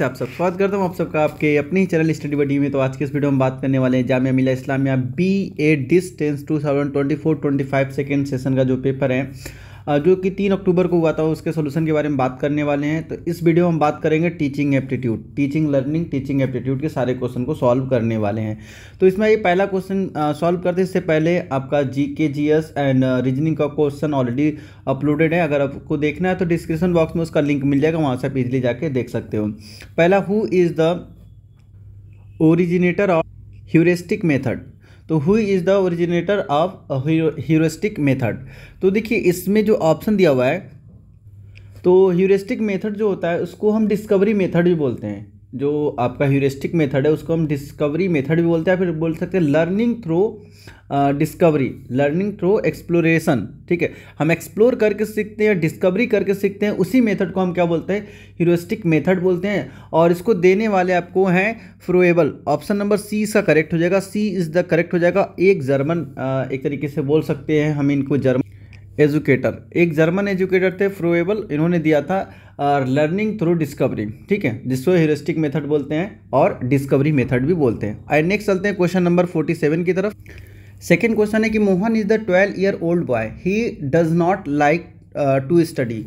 से आप सब स्वागत करता हूँ आप सबका आपके अपने ही चैनल स्टडी बडी में तो आज के इस वीडियो में बात करने वाले हैं Jamia Millia Islamia B A distance two thousand twenty four twenty five second session का जो पेपर है जो कि तीन अक्टूबर को हुआ था उसके सोल्यूशन के बारे में बात करने वाले हैं तो इस वीडियो में हम बात करेंगे teaching aptitude teaching learning teaching aptitude के सारे क्वेश्चन को सॉल्व करने वाले हैं तो इसमें ये पहला क्वेश्चन सॉल्व करते इससे पहले आपका G K G S and reasoning का क्वेश्चन ऑलरेडी अपलोडेड है अगर आपको देखना है तो डिस्क्रिप्शन बॉक्स में उसका लिंक मिल जाएगा वहाँ से आप इजली जाके देख सकते हो पहला who is the originator of heuristic method तो who is the originator of heuristic method तो देखिए इसमें जो ऑप्शन दिया हुआ है तो ह्यूरिस्टिक मेथड जो होता है उसको हम डिस्कवरी मेथड भी बोलते हैं जो आपका ह्यूरिस्टिक मेथड है उसको हम डिस्कवरी मेथड भी बोलते हैं फिर बोल सकते हैं learning through discovery learning through exploration ठीक है हम एक्सप्लोर करके सीखते हैं डिस्कवरी करके सीखते हैं उसी मेथड को हम क्या बोलते हैं ह्यूरिस्टिक मेथड बोलते हैं और इसको देने वाले आपको हैं फ्रोएबल ऑप्शन नंबर सी इसका करेक्ट हो जाएगा सी इज़ द करेक्ट हो जाएगा एक जर्मन एक तरीके से बोल सकते हैं हम इनको जर्मन एजुकेटर एक जर्मन एजुकेटर थे फ्रोएबल इन्होंने दिया था लर्निंग थ्रू डिस्कवरी ठीक है जिसको हिरोस्टिक मेथड बोलते हैं और डिस्कवरी मेथड भी बोलते हैं आई नेक्स्ट चलते हैं क्वेश्चन नंबर फोर्टी सेवन की तरफ सेकेंड क्वेश्चन है कि Mohan is the twelve year old boy he does not like to study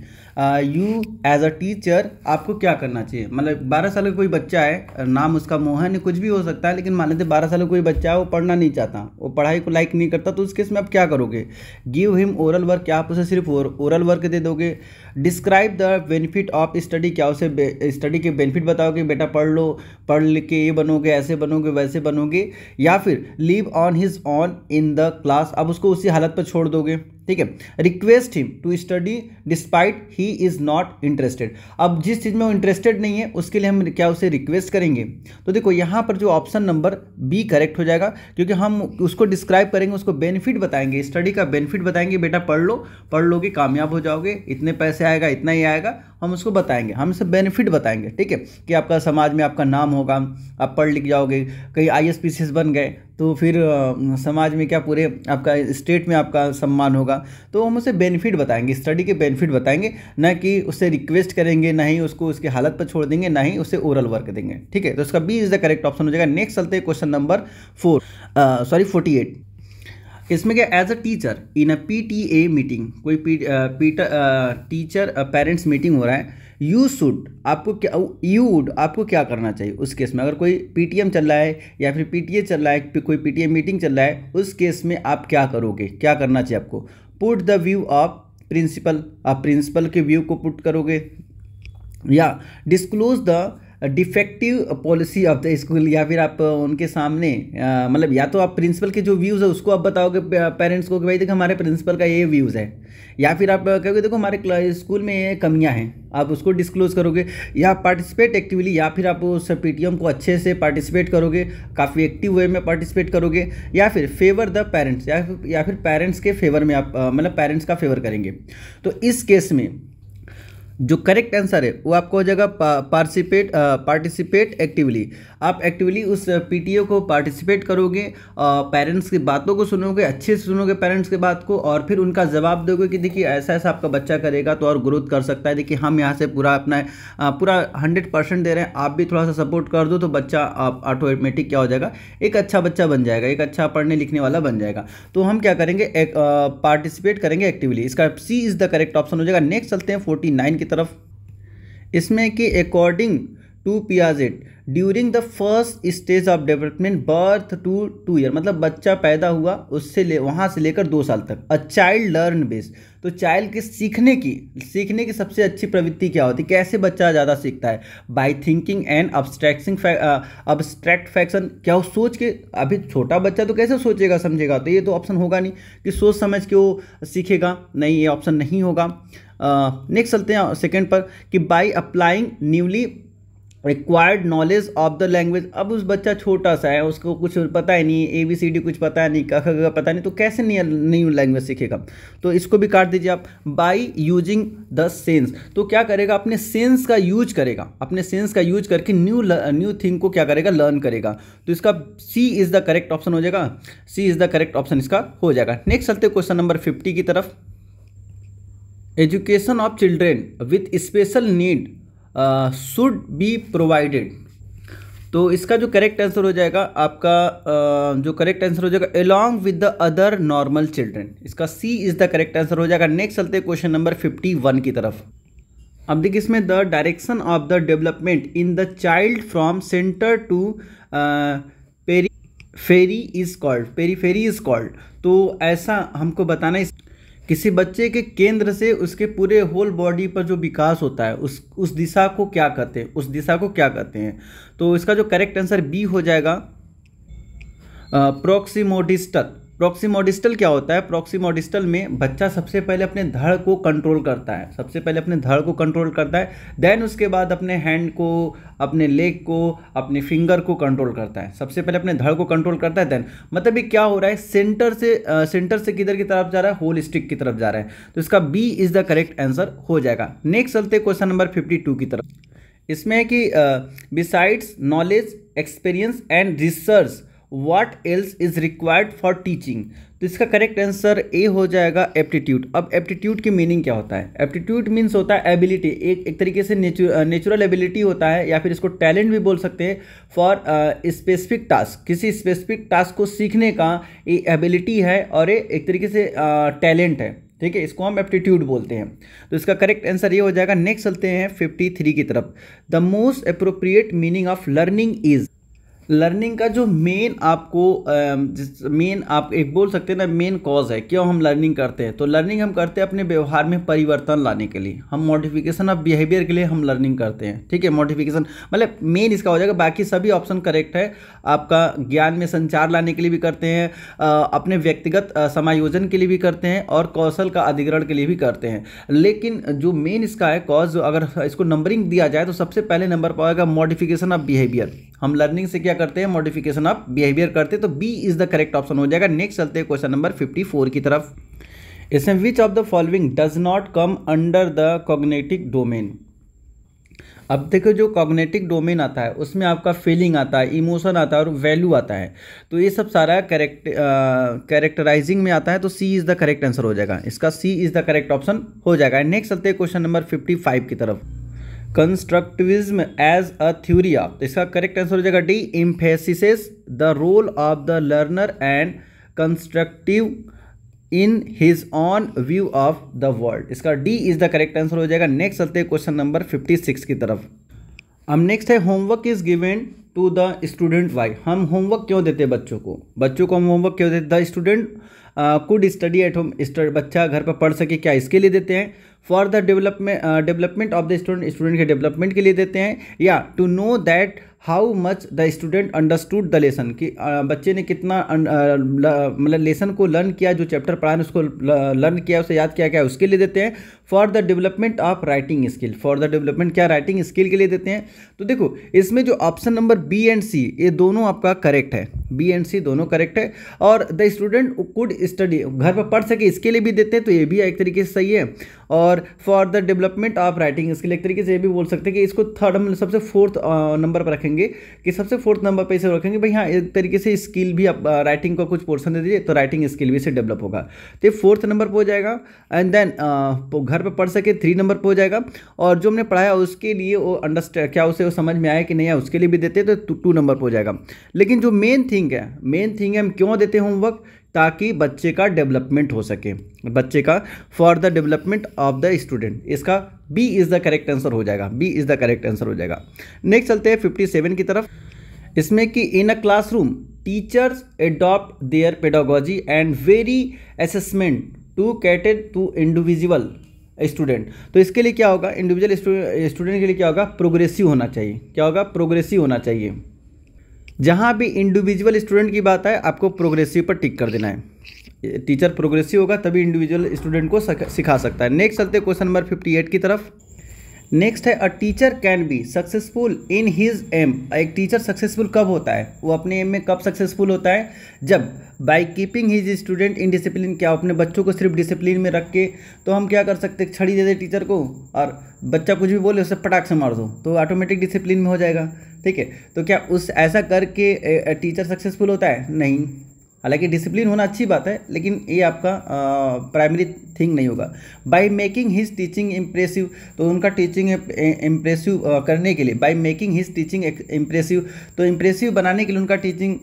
you as a teacher आपको क्या करना चाहिए मतलब बारह साल का कोई बच्चा है नाम उसका मोहन कुछ भी हो सकता है लेकिन मान लेते बारह साल का कोई बच्चा है वो पढ़ना नहीं चाहता वो पढ़ाई को लाइक नहीं करता तो उस केस में आप क्या करोगे गिव हिम ओरल वर्क क्या आप उसे सिर्फ ओरल वर्क दे दोगे describe the benefit of study क्या उसे स्टडी के बेनिफिट बताओ कि बेटा पढ़ लो पढ़ लिख के ये बनोगे ऐसे बनोगे वैसे बनोगे या फिर leave on his own in the class अब उसको उसी हालत पर छोड़ दोगे ठीक है request him to study despite he is not interested अब जिस चीज़ में वो इंटरेस्टेड नहीं है उसके लिए हम क्या उसे रिक्वेस्ट करेंगे तो देखो यहाँ पर जो ऑप्शन नंबर बी करेक्ट हो जाएगा क्योंकि हम उसको डिस्क्राइब करेंगे उसको बेनिफिट बताएंगे स्टडी का बेनिफिट बताएंगे बेटा पढ़ लो पढ़ लोगे कामयाब हो जाओगे इतने पैसे से आएगा इतना ही आएगा हम उसको बताएंगे हम इसे बेनिफिट बताएंगे ठीक है कि आपका समाज में आपका नाम होगा आप पढ़ लिख जाओगे कहीं आई एस बन गए तो फिर समाज में क्या पूरे आपका स्टेट में आपका सम्मान होगा तो हम उसे बेनिफिट बताएंगे स्टडी के बेनिफिट बताएंगे ना कि उससे रिक्वेस्ट करेंगे ना ही उसको उसकी हालत पर छोड़ देंगे ना ही उसे ओरल वर्क देंगे ठीक है तो उसका B is the correct option हो जाएगा नेक्स्ट चलते हैं question number four sorry forty eight इसमें क्या as a teacher in a P T A meeting कोई पीटर टीचर पेरेंट्स मीटिंग हो रहा है यू शुड आपको क्या यू वुड आपको क्या करना चाहिए उस केस में अगर कोई पीटीएम चल रहा है या फिर पीटीए चल रहा है कोई पीटीए मीटिंग चल रहा है उस केस में आप क्या करोगे क्या करना चाहिए आपको put the view of principal आप प्रिंसिपल के व्यू को पुट करोगे या disclose the defective policy of the school या फिर आप uh, उनके सामने uh, मतलब या तो आप प्रिंसिपल के जो व्यूज़ है उसको आप बताओगे पेरेंट्स uh, को कि भाई देखो हमारे प्रिंसिपल का ये व्यूज़ है या फिर आप कहोगे देखो हमारे स्कूल में ये कमियाँ हैं आप उसको डिस्क्लोज करोगे या पार्टिसिपेट एक्टिवली या फिर आप उस पी को अच्छे से पार्टिसिपेट करोगे काफ़ी एक्टिव वे में पार्टिसिपेट करोगे या फिर फेवर द पेरेंट्स या फिर पेरेंट्स के फेवर में आप मतलब पेरेंट्स का फेवर करेंगे तो इस केस में जो करेक्ट आंसर है वो आपको हो जाएगा पार्टिसिपेट पार्टिसिपेट एक्टिवली आप एक्टिवली उस पीटीओ को पार्टिसिपेट करोगे पेरेंट्स की बातों को सुनोगे अच्छे से सुनोगे पेरेंट्स की बात को और फिर उनका जवाब दोगे कि देखिए ऐसा ऐसा आपका बच्चा करेगा तो और ग्रोथ कर सकता है देखिए हम यहाँ से पूरा अपना पूरा हंड्रेड परसेंट दे रहे हैं आप भी थोड़ा सा सपोर्ट कर दो तो बच्चा आप ऑटोमेटिक क्या हो जाएगा एक अच्छा बच्चा बन जाएगा एक अच्छा पढ़ने लिखने वाला बन जाएगा तो हम क्या करेंगे पार्टिसिपेट करेंगे एक्टिवली इसका C is the correct option हो जाएगा नेक्स्ट चलते हैं फोर्टी नाइन की तरफ इसमें कि according to Piaget during the first stage of development birth to two year मतलब बच्चा पैदा हुआ उससे ले वहाँ से लेकर दो साल तक अ चाइल्ड लर्न बेस तो चाइल्ड के सीखने की सीखने की सबसे अच्छी प्रवृत्ति क्या होती है कैसे बच्चा ज़्यादा सीखता है by thinking and abstracting abstract faction क्या वो सोच के अभी छोटा बच्चा तो कैसे सोचेगा समझेगा तो ये तो ऑप्शन होगा नहीं कि सोच समझ के वो सीखेगा नहीं ये ऑप्शन नहीं होगा नेक्स्ट चलते हैं सेकेंड पर कि by applying newly required knowledge of the language अब उस बच्चा छोटा सा है उसको कुछ पता ही नहीं ए बी सी डी कुछ पता है नहीं कख पता नहीं तो कैसे न्यू लैंग्वेज सीखेगा तो इसको भी काट दीजिए आप बाई यूजिंग द सेंस तो क्या करेगा अपने सेंस का यूज करेगा अपने सेंस का यूज करके न्यू न्यू थिंग को क्या करेगा लर्न करेगा तो इसका C is the correct option हो जाएगा C is the correct option इसका हो जाएगा नेक्स्ट चलते क्वेश्चन नंबर फिफ्टी की तरफ education of children with special need should be provided तो इसका जो करेक्ट आंसर हो जाएगा आपका uh, जो करेक्ट आंसर हो जाएगा along with the other normal children इसका C is the correct answer हो जाएगा नेक्स्ट चलते क्वेश्चन नंबर फिफ्टी वन की तरफ अब देखिए इसमें the direction of the development in the child from centre to periphery is called periphery is called तो ऐसा हमको बताना है किसी बच्चे के केंद्र से उसके पूरे होल बॉडी पर जो विकास होता है उस उस दिशा को क्या कहते हैं उस दिशा को क्या कहते हैं तो इसका जो करेक्ट आंसर बी हो जाएगा प्रोक्सीमोडिस्टल प्रोक्सीमोडिस्टल क्या होता है प्रोक्सीमोडिस्टल में बच्चा सबसे पहले अपने धड़ को कंट्रोल करता है सबसे पहले अपने धड़ को कंट्रोल करता है देन उसके बाद अपने हैंड को अपने लेग को अपने फिंगर को कंट्रोल करता है सबसे पहले अपने धड़ को कंट्रोल करता है देन मतलब ये क्या हो रहा है सेंटर से सेंटर से किधर की तरफ जा रहा है होल स्टिक की तरफ जा रहा है तो इसका B is the correct answer हो जाएगा नेक्स्ट चलते क्वेश्चन नंबर फिफ्टी टू की तरफ इसमें है कि besides knowledge experience and research what else is required for teaching तो इसका करेक्ट आंसर ए हो जाएगा एप्टीट्यूड अब एप्टीट्यूड की मीनिंग क्या होता है एप्टीट्यूड मीन्स होता है एबिलिटी एक एक तरीके से नेचुरल एबिलिटी होता है या फिर इसको टैलेंट भी बोल सकते हैं फॉर स्पेसिफिक टास्क किसी स्पेसिफिक टास्क को सीखने का ये एबिलिटी है और ये एक तरीके से टैलेंट uh, है ठीक है इसको हम एप्टीट्यूड बोलते हैं तो इसका करेक्ट आंसर ये हो जाएगा नेक्स्ट चलते हैं फिफ्टी थ्री की तरफ the most appropriate meaning of learning is learning का जो मेन आपको जिस मेन आप एक बोल सकते हैं ना मेन कॉज है क्यों हम लर्निंग करते हैं तो लर्निंग हम करते हैं अपने व्यवहार में परिवर्तन लाने के लिए हम मॉडिफिकेशन ऑफ बिहेवियर के लिए हम लर्निंग करते हैं ठीक है मॉडिफिकेशन मतलब मेन इसका हो जाएगा बाकी सभी ऑप्शन करेक्ट है आपका ज्ञान में संचार लाने के लिए भी करते हैं अपने व्यक्तिगत समायोजन के लिए भी करते हैं और कौशल का अधिग्रहण के लिए भी करते हैं लेकिन जो मेन इसका है कॉज अगर इसको नंबरिंग दिया जाए तो सबसे पहले नंबर पर आएगा मॉडिफिकेशन ऑफ बिहेवियर हम लर्निंग से क्या करते हैं मॉडिफिकेशन ऑफ बिहेवियर करते हैं तो B is the correct option हो जाएगा नेक्स्ट चलते हैं क्वेश्चन नंबर फिफ्टी फोर की तरफ इसमें which of the following does not come under the cognitive domain अब देखो जो कॉग्नेटिक डोमेन आता है उसमें आपका फीलिंग आता है इमोशन आता है और वैल्यू आता है तो ये सब सारा करेक्ट कैरेक्टराइजिंग में आता है तो C is the correct answer हो जाएगा इसका C is the correct option हो जाएगा नेक्स्ट चलते हैं क्वेश्चन नंबर फिफ्टी फाइव की तरफ constructivism as a theory of इसका करेक्ट आंसर हो जाएगा D emphasis the role of the learner and constructive in his own view of the world इसका D is the correct answer हो जाएगा next चलते हैं क्वेश्चन नंबर फिफ्टी सिक्स की तरफ हम नेक्स्ट है homework is given to the student why हम होमवर्क क्यों देते बच्चों को बच्चों को हम होमवर्क क्यों देते the student could study at home बच्चा घर पर पढ़ सके क्या इसके लिए देते हैं for the development development of the student student के डेवलपमेंट के लिए देते हैं या to know that how much the student understood the lesson कि बच्चे ने कितना अं, मतलब लेसन को लर्न किया जो चैप्टर पढ़ा है उसको लर्न किया उसे याद किया क्या उसके लिए देते हैं for the development of writing skill for the development क्या राइटिंग स्किल के लिए देते हैं तो देखो इसमें जो option number B and C ये दोनों आपका करेक्ट है बी एंड सी दोनों करेक्ट है और द स्टूडेंट कुड स्टडी घर पर पढ़ सके इसके लिए भी देते हैं तो ये भी एक तरीके से सही है और for the development of writing skill एक तरीके से ये भी बोल सकते हैं कि इसको थर्ड हम मतलब सबसे फोर्थ नंबर पर रखेंगे रखेंगे कि सबसे फोर्थ नंबर पर इसे रखेंगे भाई हाँ एक तरीके से स्किल भी आप राइटिंग का कुछ पोर्सन दे दीजिए तो राइटिंग स्किल भी इसे डेवलप होगा तो फोर्थ नंबर पर हो जाएगा एंड देन घर पर पढ़ सके थ्री नंबर पर हो जाएगा और जो हमने पढ़ाया उसके लिए वो अंडरस्टैंड क्या उसे वो समझ में आया कि नहीं आया उसके लिए भी देते तो टू नंबर पर हो जाएगा लेकिन जो मेन थिंग है मेन थिंग है हम क्यों देते होमवर्क ताकि बच्चे का डेवलपमेंट हो सके बच्चे का for the development of the student इसका B is the correct answer हो जाएगा B is the correct answer हो जाएगा नेक्स्ट चलते हैं फिफ्टी सेवन की तरफ इसमें कि in a classroom teachers adopt their pedagogy and vary assessment to catered to individual student तो इसके लिए क्या होगा इंडिविजुअल स्टूडेंट के लिए क्या होगा प्रोग्रेसिव होना चाहिए क्या होगा प्रोग्रेसिव होना चाहिए जहाँ भी इंडिविजुअल स्टूडेंट की बात आए आपको प्रोग्रेसिव पर टिक कर देना है टीचर प्रोग्रेसिव होगा तभी इंडिविजुअल स्टूडेंट को सिखा सकता है नेक्स्ट चलते क्वेश्चन नंबर फिफ्टी एट की तरफ नेक्स्ट है a teacher can be successful in his aim एक टीचर सक्सेसफुल कब होता है वो अपने एम में कब सक्सेसफुल होता है जब by keeping his student in discipline क्या अपने बच्चों को सिर्फ डिसिप्लिन में रख के तो हम क्या कर सकते छड़ी दे दे टीचर को और बच्चा कुछ भी बोले उसे पटाख से मार दो तो ऑटोमेटिक डिसिप्लिन में हो जाएगा ठीक है तो क्या उस ऐसा करके टीचर सक्सेसफुल होता है नहीं हालांकि डिसिप्लिन होना अच्छी बात है लेकिन ये आपका प्राइमरी थिंग नहीं होगा by making his teaching impressive तो उनका टीचिंग इम्प्रेसिव करने के लिए by making his teaching impressive तो इम्प्रेसिव बनाने के लिए उनका टीचिंग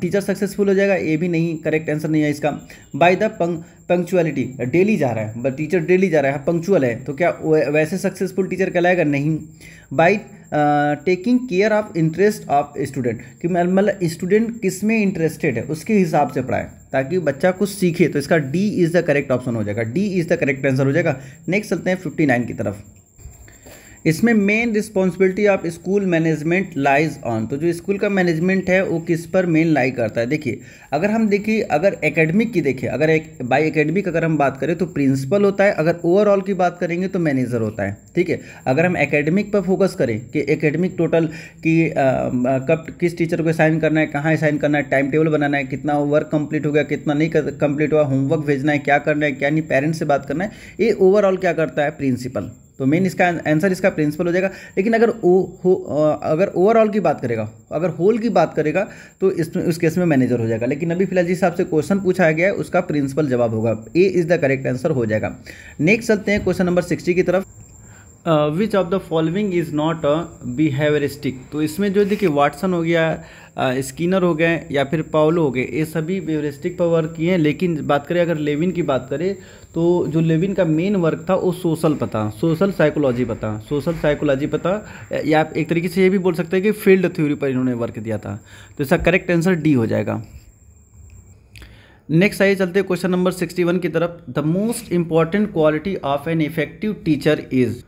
टीचर सक्सेसफुल हो जाएगा ये भी नहीं करेक्ट आंसर नहीं है इसका बाय द पंक्चुअलिटी डेली जा रहा है टीचर डेली जा रहा है पंक्चुअल हाँ, है तो क्या वैसे सक्सेसफुल टीचर कहलाएगा नहीं by taking care of interest of student कि मतलब स्टूडेंट मतलब किस में इंटरेस्टेड है उसके हिसाब से पढ़ाएं ताकि बच्चा कुछ सीखे तो इसका D is the correct option हो जाएगा D is the correct answer हो जाएगा नेक्स्ट चलते हैं फिफ्टी नाइन की तरफ इसमें main responsibility of school management lies on तो जो स्कूल का मैनेजमेंट है वो किस पर मेन लाई करता है देखिए अगर हम देखिए अगर एकेडमिक की देखिए अगर एक बाई एकेडमिक अगर हम बात करें तो प्रिंसिपल होता है अगर ओवरऑल की बात करेंगे तो मैनेजर होता है ठीक है अगर हम एकेडमिक पर फोकस करें कि एकेडमिक टोटल की कब किस टीचर को असाइन करना है कहाँ असाइन करना है टाइम टेबल बनाना है कितना वर्क कंप्लीट हो गया कितना नहीं कंप्लीट हुआ होमवर्क भेजना है क्या करना है क्या नहीं पेरेंट्स से बात करना है ये ओवरऑल क्या करता है प्रिंसिपल तो मेन इसका आंसर इसका प्रिंसिपल हो जाएगा लेकिन अगर ओ हो अगर ओवरऑल की बात करेगा अगर होल की बात करेगा तो इसमें उस केस में मैनेजर हो जाएगा लेकिन अभी फिलहाल जिस हिसाब से क्वेश्चन पूछा गया है उसका प्रिंसिपल जवाब होगा A is the correct answer हो जाएगा नेक्स्ट चलते हैं क्वेश्चन नंबर सिक्सटी की तरफ which of the following is not a behaviouristic तो इसमें जो देखिए वाटसन हो गया स्किनर uh, हो गए या फिर पाउलो हो गए ये सभी बिहेवियरिस्टिक पर वर्क किए हैं लेकिन बात करें अगर लेविन की बात करें तो जो लेविन का मेन वर्क था वो सोशल पता सोशल साइकोलॉजी पता सोशल साइकोलॉजी पता या आप एक तरीके से ये भी बोल सकते हैं कि फील्ड थ्योरी पर इन्होंने वर्क दिया था तो इसका करेक्ट आंसर डी हो जाएगा नेक्स्ट आइए चलते क्वेश्चन नंबर सिक्सटी वन की तरफ the most important quality of an effective teacher is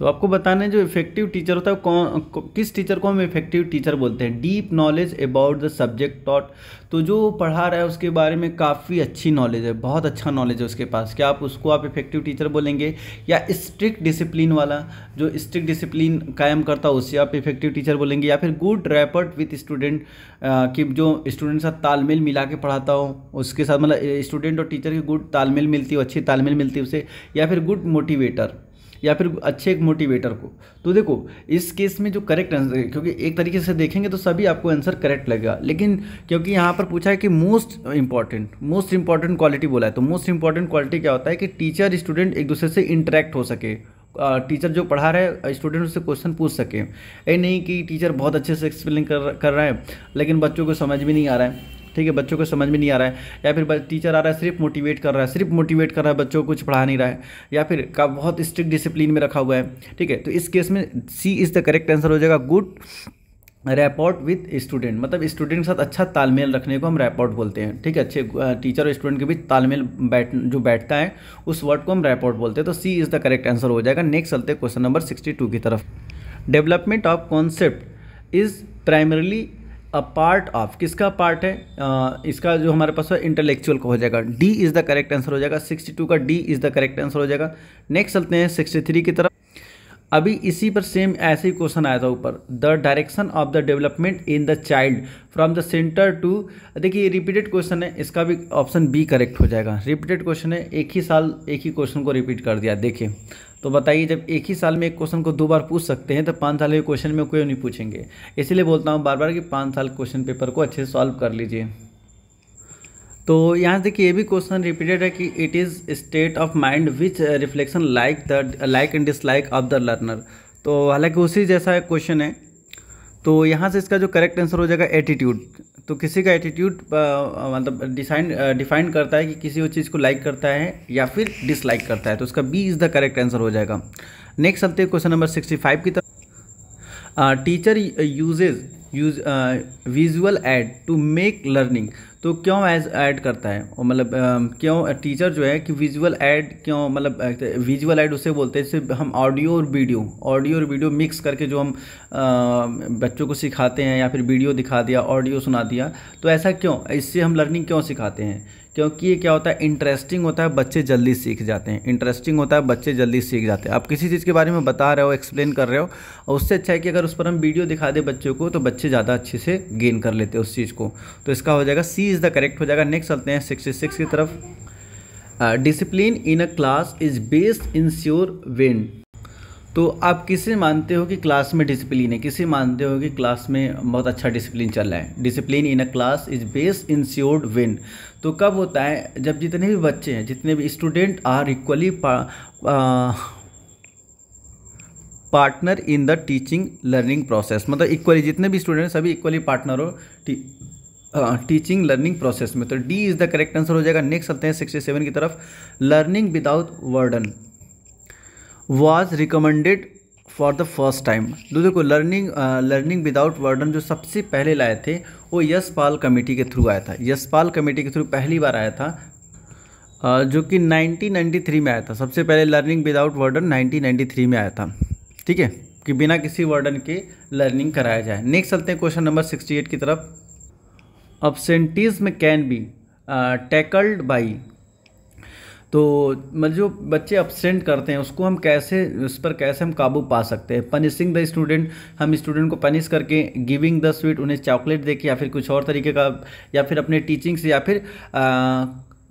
तो आपको बताना है जो इफेक्टिव टीचर होता है कौन किस टीचर को हम इफेक्टिव टीचर बोलते हैं deep knowledge about the subject taught तो जो पढ़ा रहा है उसके बारे में काफ़ी अच्छी नॉलेज है बहुत अच्छा नॉलेज है उसके पास क्या आप उसको आप इफेक्टिव टीचर बोलेंगे या स्ट्रिक्ट डिसिप्लिन वाला जो स्ट्रिक्ट डिसिप्लिन कायम करता है उससे आप इफेक्टिव टीचर बोलेंगे या फिर गुड रेपर्ट विथ स्टूडेंट कि जो स्टूडेंट साथ तालमेल मिला के पढ़ाता हो उसके साथ मतलब स्टूडेंट और टीचर की गुड तालमेल मिलती हो अच्छी तालमेल मिलती है उसे या फिर गुड मोटिवेटर या फिर अच्छे एक मोटिवेटर को तो देखो इस केस में जो करेक्ट आंसर क्योंकि एक तरीके से देखेंगे तो सभी आपको आंसर करेक्ट लगेगा लेकिन क्योंकि यहाँ पर पूछा है कि most important most important quality बोला है तो मोस्ट इंपॉर्टेंट क्वालिटी क्या होता है कि टीचर स्टूडेंट एक दूसरे से इंटरेक्ट हो सके टीचर जो पढ़ा रहे हैं स्टूडेंट उससे क्वेश्चन पूछ सके ये नहीं कि टीचर बहुत अच्छे से एक्सप्लेन कर कर रहे हैं लेकिन बच्चों को समझ भी नहीं आ रहा है ठीक है बच्चों को समझ में नहीं आ रहा है या फिर टीचर आ रहा है सिर्फ मोटिवेट कर रहा है सिर्फ मोटिवेट कर रहा है बच्चों को कुछ पढ़ा नहीं रहा है या फिर का बहुत स्ट्रिक्ट डिसिप्लिन में रखा हुआ है ठीक है तो इस केस में C is the correct answer हो जाएगा गुड रेपॉर्ट विथ स्टूडेंट मतलब स्टूडेंट के साथ अच्छा तालमेल रखने को हम रेपॉर्ट बोलते हैं ठीक है अच्छे टीचर और स्टूडेंट के बीच तालमेल बैठ जो बैठता है उस वर्ड को हम रेपॉर्ट बोलते हैं तो C is the correct answer हो जाएगा नेक्स्ट चलते क्वेश्चन नंबर सिक्सटी टू की तरफ development of concept is primarily a part of किसका पार्ट है आ, इसका जो हमारे पास है इंटेलेक्चुअल का हो जाएगा D is the correct answer हो जाएगा 62 का D is the correct answer हो जाएगा नेक्स्ट चलते हैं 63 की तरफ अभी इसी पर सेम ऐसे ही क्वेश्चन आया था ऊपर the direction of the development in the child from the centre to देखिए रिपीटेड क्वेश्चन है इसका भी ऑप्शन बी करेक्ट हो जाएगा रिपीटेड क्वेश्चन है एक ही साल एक ही क्वेश्चन को रिपीट कर दिया देखिए तो बताइए जब एक ही साल में एक क्वेश्चन को दो बार पूछ सकते हैं तो पाँच साल के क्वेश्चन में कोई नहीं पूछेंगे इसलिए बोलता हूँ बार बार कि पाँच साल क्वेश्चन पेपर को अच्छे से सॉल्व कर लीजिए तो यहाँ से देखिए ये भी क्वेश्चन रिपीटेड है कि it is state of mind which reflection like the like and dislike of the learner तो हालांकि उसी जैसा क्वेश्चन है तो यहाँ से इसका जो करेक्ट आंसर हो जाएगा एटीट्यूड तो किसी का एटीट्यूड uh, uh, मतलब डिसाइन डिफाइन uh, करता है कि किसी वो चीज़ को लाइक करता है या फिर डिसलाइक करता है तो उसका B is the correct answer हो जाएगा नेक्स्ट चलते हैं क्वेश्चन नंबर सिक्सटी फाइव की तरफ teacher uses use visual aid to make learning तो क्यों एज ऐड करता है और मतलब um, क्यों टीचर uh, जो है कि विजुअल ऐड क्यों मतलब विजुअल uh, ऐड उसे बोलते हैं जिससे हम ऑडियो और वीडियो ऑडियो और वीडियो मिक्स करके जो हम आ, uh, बच्चों को सिखाते हैं या फिर वीडियो दिखा दिया ऑडियो सुना दिया तो ऐसा क्यों इससे हम लर्निंग क्यों सिखाते हैं क्योंकि ये क्या होता है इंटरेस्टिंग होता है बच्चे जल्दी सीख जाते हैं इंटरेस्टिंग होता है बच्चे जल्दी सीख जाते हैं आप किसी चीज़ के बारे में बता रहे हो एक्सप्लेन कर रहे हो और उससे अच्छा है कि अगर उस पर हम वीडियो दिखा दें बच्चों को तो बच्चे ज़्यादा अच्छे से गेन कर लेते हैं उस चीज़ को तो इसका हो जाएगा सी इज़ द करेक्ट हो जाएगा नेक्स्ट चलते हैं सिक्सटी सिक्स की तरफ discipline in a class is based in sure win तो आप किसे मानते हो कि क्लास में डिसिप्लिन है किसे मानते हो कि क्लास में बहुत अच्छा डिसिप्लिन चल रहा है discipline in a class is based in assured win तो कब होता है जब जितने भी बच्चे हैं जितने भी student are equally partner in the teaching learning process मतलब इक्वली जितने भी स्टूडेंट सभी इक्वली पार्टनर हो टीचिंग लर्निंग प्रोसेस में तो D is the correct answer हो जाएगा नेक्स्ट चलते हैं सिक्सटी सेवन की तरफ learning without burden was recommended for the first time दो देखो लर्निंग लर्निंग विदाउट वर्डन जो सबसे पहले लाए थे वो यशपाल कमेटी के थ्रू आया था यशपाल कमेटी के थ्रू पहली बार आया था uh, जो कि 1993 में आया था सबसे पहले लर्निंग विदाउट वर्डन 1993 में आया था ठीक है कि बिना किसी वर्डन के लर्निंग कराया जाए नेक्स्ट चलते हैं क्वेश्चन नंबर 68 की तरफ में कैन बी टैकल्ड बाई तो मतलब जो बच्चे अपसेंट करते हैं उसको हम कैसे उस पर कैसे हम काबू पा सकते हैं पनिशिंग द स्टूडेंट हम स्टूडेंट को पनिश करके गिविंग द स्वीट उन्हें चॉकलेट देके या फिर कुछ और तरीके का या फिर अपने टीचिंग से या फिर आ,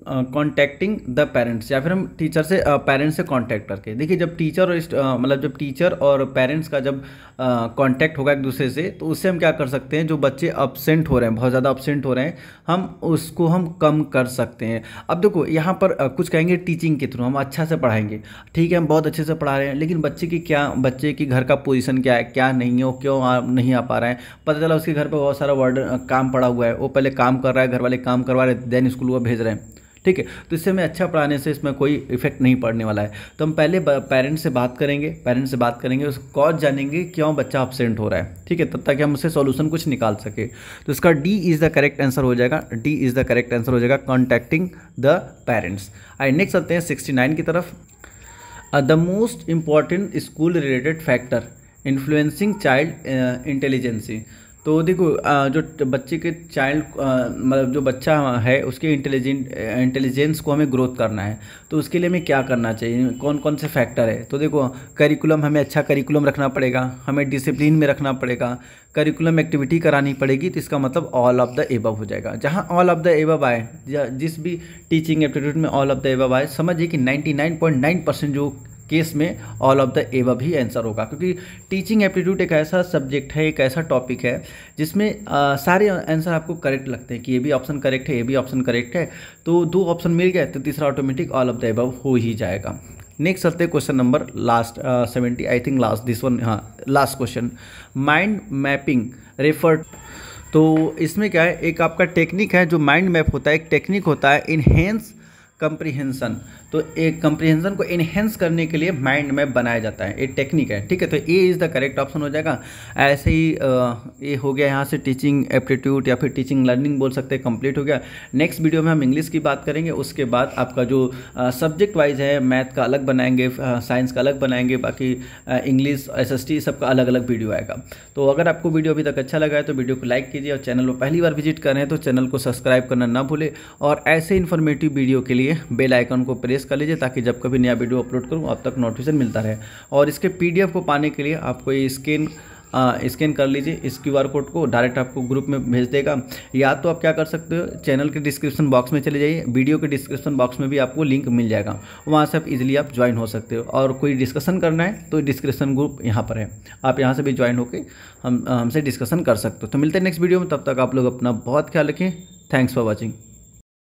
कॉन्टैक्टिंग द पेरेंट्स या फिर हम टीचर से पेरेंट्स से कॉन्टैक्ट करके देखिए जब टीचर और मतलब जब टीचर और पेरेंट्स का जब uh, होगा एक दूसरे से तो उससे हम क्या कर सकते हैं जो बच्चे अपसेंट हो रहे हैं बहुत ज़्यादा अपसेंट हो रहे हैं हम उसको हम कम कर सकते हैं अब देखो यहाँ पर uh, कुछ कहेंगे टीचिंग के थ्रू हम अच्छा से पढ़ाएंगे ठीक है हम बहुत अच्छे से पढ़ा रहे हैं लेकिन बच्चे की क्या बच्चे की घर का पोजिशन क्या है क्या नहीं है वो क्यों आ, नहीं आ पा रहे हैं पता चला उसके घर पर बहुत सारा वर्ड काम पड़ा हुआ है वो पहले काम कर रहा है घर वाले काम करवा रहे देन स्कूल वो भेज रहे हैं ठीक है तो इससे हमें अच्छा पढ़ाने से इसमें कोई इफेक्ट नहीं पड़ने वाला है तो हम पहले पेरेंट्स से बात करेंगे पेरेंट्स से बात करेंगे उस कॉज जानेंगे क्यों बच्चा अपसेंट हो रहा है ठीक है तब तक हम उससे सॉल्यूशन कुछ निकाल सके तो इसका D is the correct answer हो जाएगा D is the correct answer हो जाएगा कॉन्टैक्टिंग द पेरेंट्स आई नेक्स्ट चलते हैं सिक्सटी नाइन की तरफ the most important school related factor influencing child intelligence तो देखो जो बच्चे के चाइल्ड मतलब जो बच्चा है उसके इंटेलिजेंट इंटेलिजेंस को हमें ग्रोथ करना है तो उसके लिए हमें क्या करना चाहिए कौन कौन से फैक्टर है तो देखो करिकुलम हमें अच्छा करिकुलम रखना पड़ेगा हमें डिसिप्लिन में रखना पड़ेगा करिकुलम एक्टिविटी करानी पड़ेगी तो इसका मतलब ऑल ऑफ द एबव हो जाएगा जहाँ ऑल ऑफ द एबव आए जिस भी टीचिंग एप्टीट्यूड में ऑल ऑफ द एबव आए समझिए कि नाइन्टी परसेंट जो केस में ऑल ऑफ द एव ही आंसर होगा क्योंकि टीचिंग एप्टीट्यूड एक ऐसा सब्जेक्ट है एक ऐसा टॉपिक है जिसमें आ, सारे आंसर आपको करेक्ट लगते हैं कि ये भी ऑप्शन करेक्ट है ये भी ऑप्शन करेक्ट है तो दो ऑप्शन मिल गए तो तीसरा ऑटोमेटिक ऑल ऑफ द एव हो ही जाएगा नेक्स्ट चलते हैं question number last seventy I think last this one हाँ last question mind mapping refer तो इसमें क्या है एक आपका टेक्निक है जो माइंड मैप होता है एक टेक्निक होता है इनहेंस कंप्रीहेंसन तो एक कंप्रिहेंसन को इन्हेंस करने के लिए माइंड मैप बनाया जाता है एक टेक्निक है ठीक है तो A is the correct option हो जाएगा ऐसे ही ये हो गया यहाँ से टीचिंग एप्टीट्यूड या फिर टीचिंग लर्निंग बोल सकते हैं कंप्लीट हो गया नेक्स्ट वीडियो में हम इंग्लिश की बात करेंगे उसके बाद आपका जो सब्जेक्ट वाइज है मैथ का अलग बनाएंगे साइंस का अलग बनाएंगे बाकी इंग्लिश एस एस टी सबका अलग अलग वीडियो आएगा तो अगर आपको वीडियो अभी तक अच्छा लगा है तो वीडियो को लाइक कीजिए और चैनल को पहली बार विजिट करें तो चैनल को सब्सक्राइब करना ना भूलें और ऐसे इन्फॉर्मेटिव वीडियो के लिए बेल आइकन को प्रेस प्रेस कर लीजिए ताकि जब कभी नया वीडियो अपलोड करूँ आप तक नोटिफिकेशन मिलता रहे और इसके पी को पाने के लिए आपको ये स्कैन स्कैन कर लीजिए इस क्यू आर कोड को डायरेक्ट आपको ग्रुप में भेज देगा या तो आप क्या कर सकते हो चैनल के डिस्क्रिप्शन बॉक्स में चले जाइए वीडियो के डिस्क्रिप्शन बॉक्स में भी आपको लिंक मिल जाएगा वहाँ से आप इजिली आप ज्वाइन हो सकते हो और कोई डिस्कशन करना है तो डिस्क्रिप्शन ग्रुप यहाँ पर है आप यहाँ से भी ज्वाइन होकर हम हमसे डिस्कशन कर सकते हो तो मिलते हैं नेक्स्ट वीडियो में तब तक आप लोग अपना बहुत ख्याल रखें थैंक्स फॉर वॉचिंग